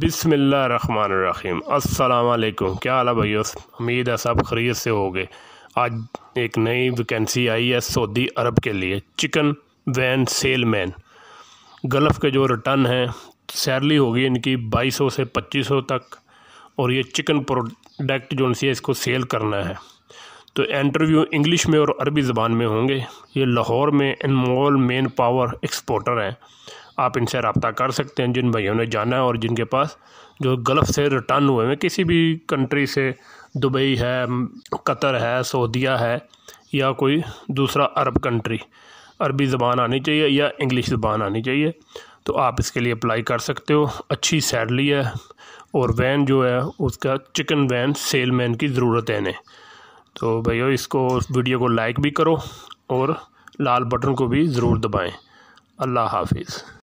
बिसमीम अल्लाम क्या हाल है भैया उम्मीद है सब खरीद से हो गए आज एक नई वैकेंसी आई है सऊदी अरब के लिए chicken van salesman Gulf के जो रिटर्न हैं सैलरी होगी इनकी 2200 से 2500 तक और ये चिकन प्रोडक्ट जो है इसको सेल करना है तो इंटरव्यू इंग्लिश में और अरबी ज़बान में होंगे ये लाहौर में इनमोल मेन पावर एक्सपोर्टर हैं आप इनसे रबता कर सकते हैं जिन भाइयों ने जाना है और जिनके पास जो गल्फ़ से रिटर्न हुए हैं किसी भी कंट्री से दुबई है कतर है सऊदिया है या कोई दूसरा अरब कंट्री अरबी ज़बान आनी चाहिए या इंग्लिश ज़बान आनी चाहिए तो आप इसके लिए अप्लाई कर सकते हो अच्छी सैलरी है और वैन जो है उसका चिकन वैन सेल मैन की ज़रूरत है इन्हें तो भैया इसको वीडियो को लाइक भी करो और लाल बटन को भी ज़रूर दबाएं अल्लाह हाफिज़